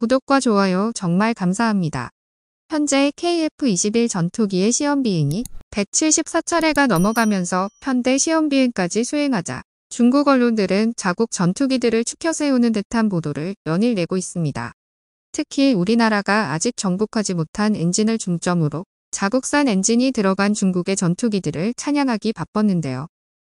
구독과 좋아요 정말 감사합니다. 현재 KF-21 전투기의 시험비행이 174차례가 넘어가면서 현대 시험비행까지 수행하자 중국 언론들은 자국 전투기들을 추켜세우는 듯한 보도를 연일 내고 있습니다. 특히 우리나라가 아직 정복하지 못한 엔진을 중점으로 자국산 엔진이 들어간 중국의 전투기들을 찬양하기 바빴는데요.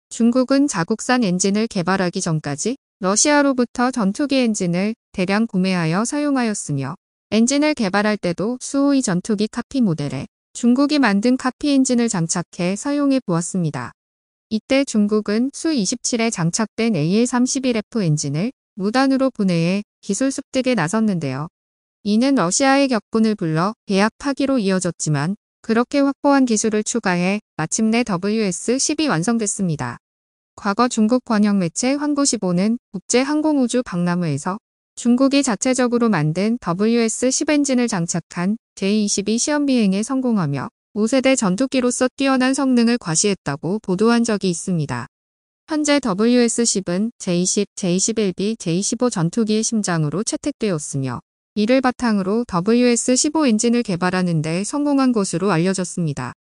중국은 자국산 엔진을 개발하기 전까지 러시아로부터 전투기 엔진을 대량 구매하여 사용하였으며 엔진을 개발할 때도 수호이 전투기 카피 모델에 중국이 만든 카피 엔진을 장착해 사용해 보았습니다. 이때 중국은 수-27에 장착된 AL-31F 엔진을 무단으로 분해해 기술 습득에 나섰는데요. 이는 러시아의 격분을 불러 계약 파기로 이어졌지만 그렇게 확보한 기술을 추가해 마침내 WS-10이 완성됐습니다. 과거 중국 번역 매체 환구15는 국제항공우주 박람회에서 중국이 자체적으로 만든 WS-10 엔진을 장착한 J-22 시험비행에 성공하며 5세대 전투기로서 뛰어난 성능을 과시했다고 보도한 적이 있습니다. 현재 WS-10은 J-10, J-11B, J-15 전투기의 심장으로 채택되었으며 이를 바탕으로 WS-15 엔진을 개발하는 데 성공한 것으로 알려졌습니다.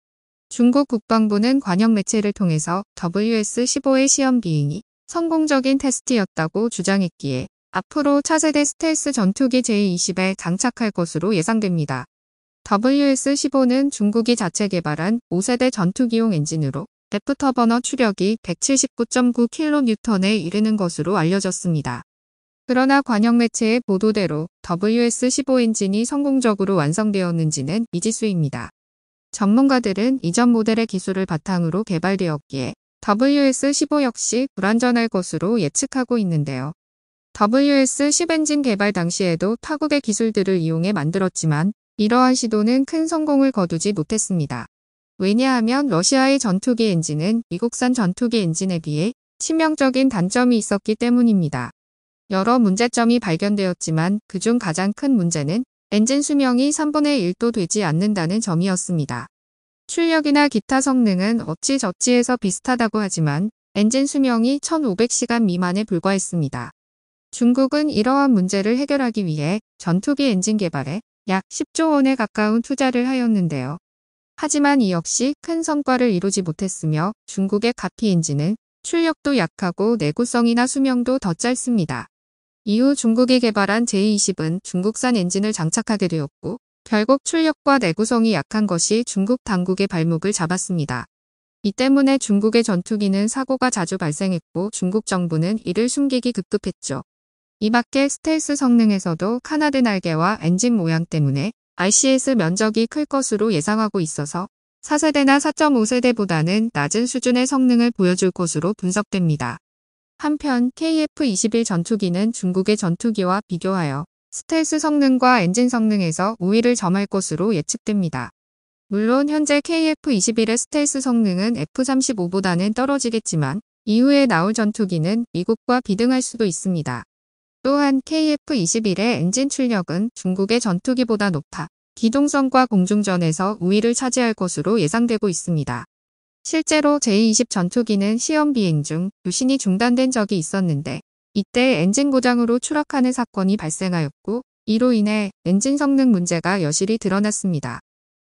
중국 국방부는 관영 매체를 통해서 WS-15의 시험 비행이 성공적인 테스트였다고 주장했기에 앞으로 차세대 스텔스 전투기 제20에 장착할 것으로 예상됩니다. WS-15는 중국이 자체 개발한 5세대 전투기용 엔진으로 데프터버너 추력이 179.9kN에 이르는 것으로 알려졌습니다. 그러나 관영 매체의 보도대로 WS-15 엔진이 성공적으로 완성되었는지는 미지수입니다. 전문가들은 이전 모델의 기술을 바탕으로 개발되었기에 WS-15 역시 불안전할 것으로 예측하고 있는데요. WS10 엔진 개발 당시에도 타국의 기술들을 이용해 만들었지만 이러한 시도는 큰 성공을 거두지 못했습니다. 왜냐하면 러시아의 전투기 엔진은 미국산 전투기 엔진에 비해 치명적인 단점이 있었기 때문입니다. 여러 문제점이 발견되었지만 그중 가장 큰 문제는 엔진 수명이 3분의 1도 되지 않는다는 점이었습니다. 출력이나 기타 성능은 어찌저찌해서 비슷하다고 하지만 엔진 수명이 1500시간 미만에 불과했습니다. 중국은 이러한 문제를 해결하기 위해 전투기 엔진 개발에 약 10조 원에 가까운 투자를 하였는데요. 하지만 이 역시 큰 성과를 이루지 못했으며 중국의 가피 엔진은 출력도 약하고 내구성이나 수명도 더 짧습니다. 이후 중국이 개발한 J20은 중국산 엔진을 장착하게 되었고 결국 출력과 내구성이 약한 것이 중국 당국의 발목을 잡았습니다. 이 때문에 중국의 전투기는 사고가 자주 발생했고 중국 정부는 이를 숨기기 급급했죠. 이밖에 스텔스 성능에서도 카나드 날개와 엔진 모양 때문에 r c s 면적이 클 것으로 예상하고 있어서 4세대나 4.5세대보다는 낮은 수준의 성능을 보여줄 것으로 분석됩니다. 한편 KF-21 전투기는 중국의 전투기와 비교하여 스텔스 성능과 엔진 성능에서 우위를 점할 것으로 예측됩니다. 물론 현재 KF-21의 스텔스 성능은 F-35보다는 떨어지겠지만 이후에 나올 전투기는 미국과 비등할 수도 있습니다. 또한 KF-21의 엔진 출력은 중국의 전투기보다 높아 기동성과 공중전에서 우위를 차지할 것으로 예상되고 있습니다. 실제로 j 2 0 전투기는 시험 비행 중 교신이 중단된 적이 있었는데 이때 엔진 고장으로 추락하는 사건이 발생하였고 이로 인해 엔진 성능 문제가 여실히 드러났습니다.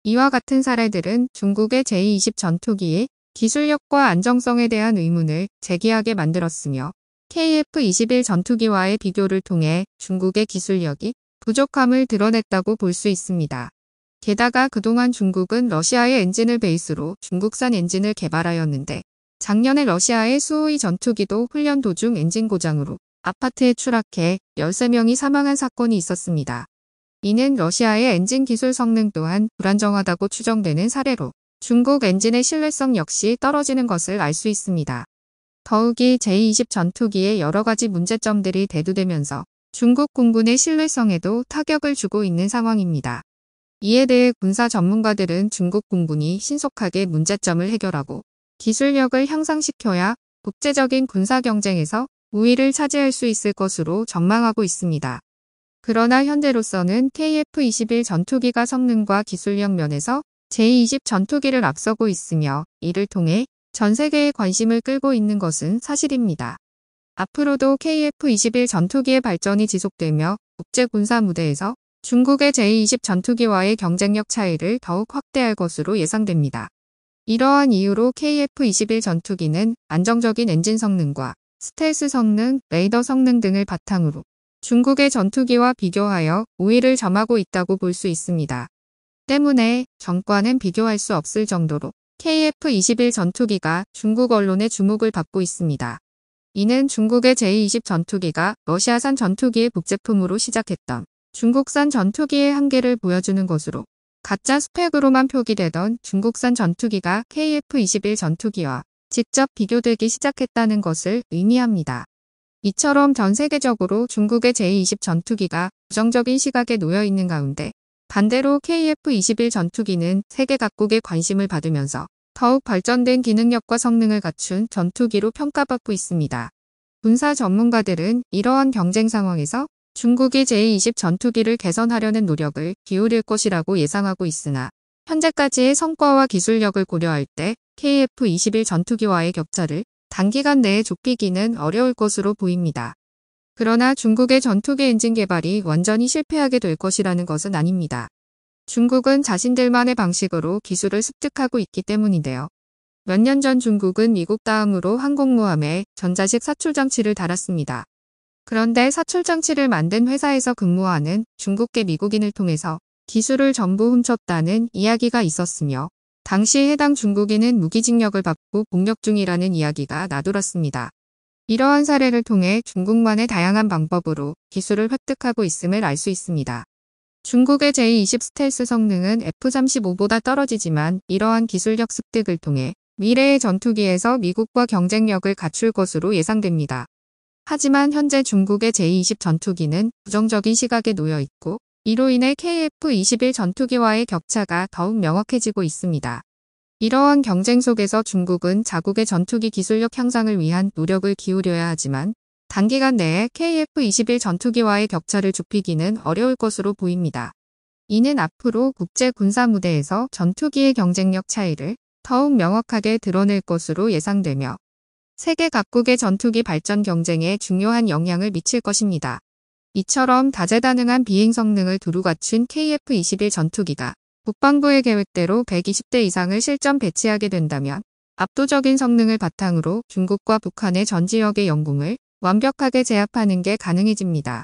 이와 같은 사례들은 중국의 j 2 0 전투기의 기술력과 안정성에 대한 의문을 제기하게 만들었으며 KF-21 전투기와의 비교를 통해 중국의 기술력이 부족함을 드러냈다고 볼 수 있습니다. 게다가 그동안 중국은 러시아의 엔진을 베이스로 중국산 엔진을 개발하였는데 작년에 러시아의 수호이 전투기도 훈련 도중 엔진 고장으로 아파트에 추락해 13명이 사망한 사건이 있었습니다. 이는 러시아의 엔진 기술 성능 또한 불안정하다고 추정되는 사례로 중국 엔진의 신뢰성 역시 떨어지는 것을 알 수 있습니다. 더욱이 제20 전투기의 여러가지 문제점들이 대두되면서 중국 공군의 신뢰성에도 타격을 주고 있는 상황입니다. 이에 대해 군사 전문가들은 중국 공군이 신속하게 문제점을 해결하고 기술력을 향상시켜야 국제적인 군사 경쟁에서 우위를 차지할 수 있을 것으로 전망하고 있습니다. 그러나 현재로서는 KF-21 전투기가 성능과 기술력 면에서 제20 전투기를 앞서고 있으며 이를 통해 전 세계의 관심을 끌고 있는 것은 사실입니다. 앞으로도 KF-21 전투기의 발전이 지속되며 국제 군사 무대에서 중국의 j 2 0 전투기와의 경쟁력 차이를 더욱 확대할 것으로 예상됩니다. 이러한 이유로 KF-21 전투기는 안정적인 엔진 성능과 스텔스 성능, 레이더 성능 등을 바탕으로 중국의 전투기와 비교하여 우위를 점하고 있다고 볼 수 있습니다. 때문에 정과는 비교할 수 없을 정도로 KF-21 전투기가 중국 언론의 주목을 받고 있습니다. 이는 중국의 제20 전투기가 러시아산 전투기의 복제품으로 시작했던 중국산 전투기의 한계를 보여주는 것으로 가짜 스펙으로만 표기되던 중국산 전투기가 KF-21 전투기와 직접 비교되기 시작했다는 것을 의미합니다. 이처럼 전 세계적으로 중국의 제20 전투기가 부정적인 시각에 놓여 있는 가운데 반대로 KF-21 전투기는 세계 각국의 관심을 받으면서 더욱 발전된 기능력과 성능을 갖춘 전투기로 평가받고 있습니다. 군사 전문가들은 이러한 경쟁 상황에서 중국이 제20 전투기를 개선하려는 노력을 기울일 것이라고 예상하고 있으나 현재까지의 성과와 기술력을 고려할 때 KF-21 전투기와의 격차를 단기간 내에 좁히기는 어려울 것으로 보입니다. 그러나 중국의 전투기 엔진 개발이 완전히 실패하게 될 것이라는 것은 아닙니다. 중국은 자신들만의 방식으로 기술을 습득하고 있기 때문인데요. 몇 년 전 중국은 미국 다음으로 항공모함에 전자식 사출장치를 달았습니다. 그런데 사출장치를 만든 회사에서 근무하는 중국계 미국인을 통해서 기술을 전부 훔쳤다는 이야기가 있었으며 당시 해당 중국인은 무기징역을 받고 복역 중이라는 이야기가 나돌았습니다. 이러한 사례를 통해 중국만의 다양한 방법으로 기술을 획득하고 있음을 알 수 있습니다. 중국의 제20 스텔스 성능은 F-35보다 떨어지지만 이러한 기술력 습득을 통해 미래의 전투기에서 미국과 경쟁력을 갖출 것으로 예상됩니다. 하지만 현재 중국의 제20 전투기는 부정적인 시각에 놓여 있고 이로 인해 KF-21 전투기와의 격차가 더욱 명확해지고 있습니다. 이러한 경쟁 속에서 중국은 자국의 전투기 기술력 향상을 위한 노력을 기울여야 하지만 단기간 내에 KF-21 전투기와의 격차를 좁히기는 어려울 것으로 보입니다. 이는 앞으로 국제 군사 무대에서 전투기의 경쟁력 차이를 더욱 명확하게 드러낼 것으로 예상되며 세계 각국의 전투기 발전 경쟁에 중요한 영향을 미칠 것입니다. 이처럼 다재다능한 비행 성능을 두루 갖춘 KF-21 전투기가 국방부의 계획대로 120대 이상을 실전 배치하게 된다면 압도적인 성능을 바탕으로 중국과 북한의 전 지역의 영공을 완벽하게 제압하는 게 가능해집니다.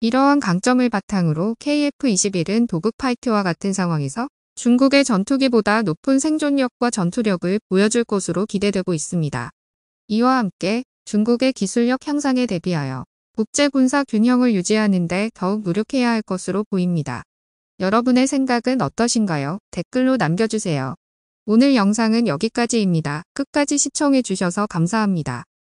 이러한 강점을 바탕으로 KF-21은 도급 파이트와 같은 상황에서 중국의 전투기보다 높은 생존력과 전투력을 보여줄 것으로 기대되고 있습니다. 이와 함께 중국의 기술력 향상에 대비하여 국제 군사 균형을 유지하는 데 더욱 노력해야 할 것으로 보입니다. 여러분의 생각은 어떠신가요? 댓글로 남겨주세요. 오늘 영상은 여기까지입니다. 끝까지 시청해주셔서 감사합니다.